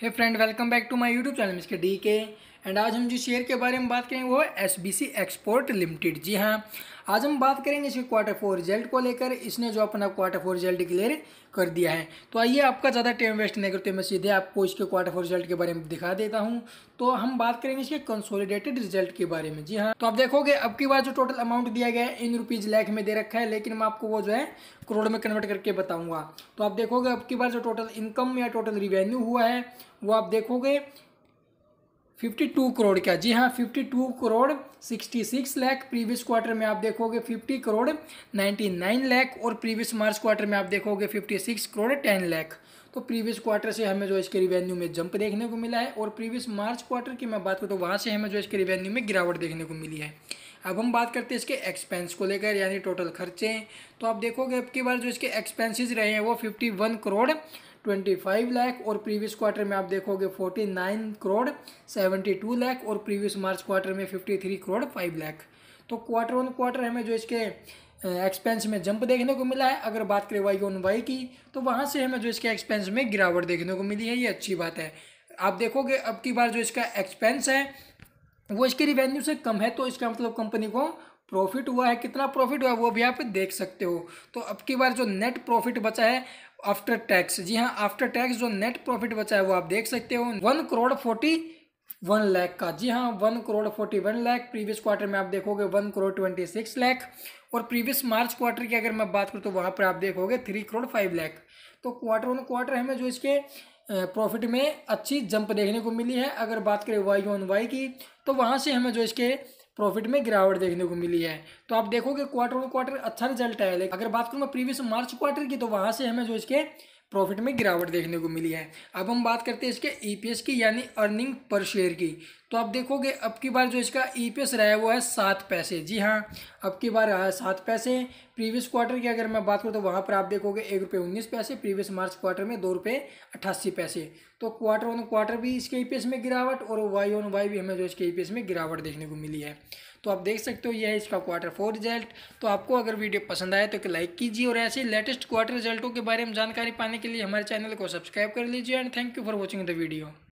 hey friend welcome back to my YouTube channel इसके D K and आज हम जो शेयर के बारे में बात करेंगे वो है एस एक्सपोर्ट लिमिटेड जी हाँ आज हम बात करेंगे इसके क्वार्टर फोर रिजल्ट को लेकर इसने जो अपना क्वार्टर फोर रिजल्ट डिक्लेयर कर दिया है तो आइए आपका ज़्यादा टाइम वेस्ट नहीं करते मैं सीधे आपको इसके क्वार्टर फोर रिजल्ट के बारे में दिखा देता हूँ तो हम बात करेंगे इसके कंसोलिडेटेड रिजल्ट के बारे में जी हाँ तो आप देखोगे अब की बार जो टोटल अमाउंट दिया गया है इन रुपीज़ लैख में दे रखा है लेकिन मैं आपको वो जो है करोड़ में कन्वर्ट करके बताऊँगा तो आप देखोगे अब की बार जो टोटल इनकम या टोटल रिवेन्यू हुआ है वो आप देखोगे 52 करोड़ क्या जी हाँ 52 करोड़ 66 लाख प्रीवियस क्वार्टर में आप देखोगे 50 करोड़ 99 लाख और प्रीवियस मार्च क्वार्टर में आप देखोगे 56 करोड़ 10 लाख तो प्रीवियस क्वार्टर से हमें जो इसके रिवेन्यू में जंप देखने को मिला है और प्रीवियस मार्च क्वार्टर की मैं बात करूँ तो वहाँ से हमें जो इसके रिवेन्यू में गिरावट देखने को मिली है अब हम बात करते हैं इसके एक्सपेंस को लेकर यानी टोटल खर्चे तो आप देखोगे अब बार जो इसके एक्सपेंसिस रहे हैं वो फिफ्टी करोड़ 25 लाख और प्रीवियस क्वार्टर में आप देखोगे 49 करोड़ 72 लाख और प्रीवियस मार्च क्वार्टर में 53 करोड़ 5 लाख तो क्वार्टर ऑन क्वार्टर हमें जो इसके एक्सपेंस में जंप देखने को मिला है अगर बात करें वाई ऑन वाई की तो वहाँ से हमें जो इसके एक्सपेंस में गिरावट देखने को मिली है ये अच्छी बात है आप देखोगे अब की बार जो इसका एक्सपेंस है वो इसके रिवेन्यू से कम है तो इसका मतलब कंपनी को प्रॉफिट हुआ है कितना प्रॉफिट हुआ है वो भी आप देख सकते हो तो अब की बार जो नेट प्रॉफिट बचा है आफ्टर टैक्स जी हाँ आफ्टर टैक्स जो नेट प्रॉफिट बचा है वो आप देख सकते हो one crore forty one lakh का जी हाँ one crore forty one lakh previous quarter में आप देखोगे one crore twenty six lakh और प्रीवियस मार्च क्वार्टर की अगर मैं बात करूँ तो वहाँ पर आप देखोगे थ्री करोड़ फाइव लैख तो क्वार्टर ऑन क्वार्टर हमें जो इसके प्रॉफिट में अच्छी जंप देखने को मिली है अगर बात करें वाई ऑन वाई की तो वहाँ से हमें जो इसके प्रॉफिट में गिरावट देखने को मिली है तो आप देखोगे क्वार्टर टू क्वार्टर अच्छा रिजल्ट है लेकिन अगर बात करूँ मैं प्रीवियस मार्च क्वार्टर की तो वहाँ से हमें जो इसके प्रॉफिट में गिरावट देखने को मिली है अब हम बात करते हैं इसके ईपीएस e की यानी अर्निंग पर शेयर की तो आप देखोगे अब की बार जो इसका ई पी एस रहा है वो है सात पैसे जी हाँ अब की बार रहा है सात पैसे प्रीवियस क्वार्टर की अगर मैं बात करूँ तो वहाँ पर आप देखोगे एक रुपये उन्नीस पैसे प्रीवियस मार्च क्वार्टर में दो रुपये अट्ठासी पैसे तो क्वार्टर ऑन क्वार्टर भी इसके ई पी एस में गिरावट और वाई ऑन वाई भी हमें जो इसके ई पी एस में गिरावट देखने को मिली है तो आप देख सकते हो यह है इसका क्वार्टर फोर रिजल्ट तो आपको अगर वीडियो पसंद आए तो एक लाइक कीजिए और ऐसे लेटेस्ट क्वार्टर रिजल्टों के बारे में जानकारी पाने के लिए हमारे चैनल को सब्सक्राइब कर लीजिए and thank you for watching the video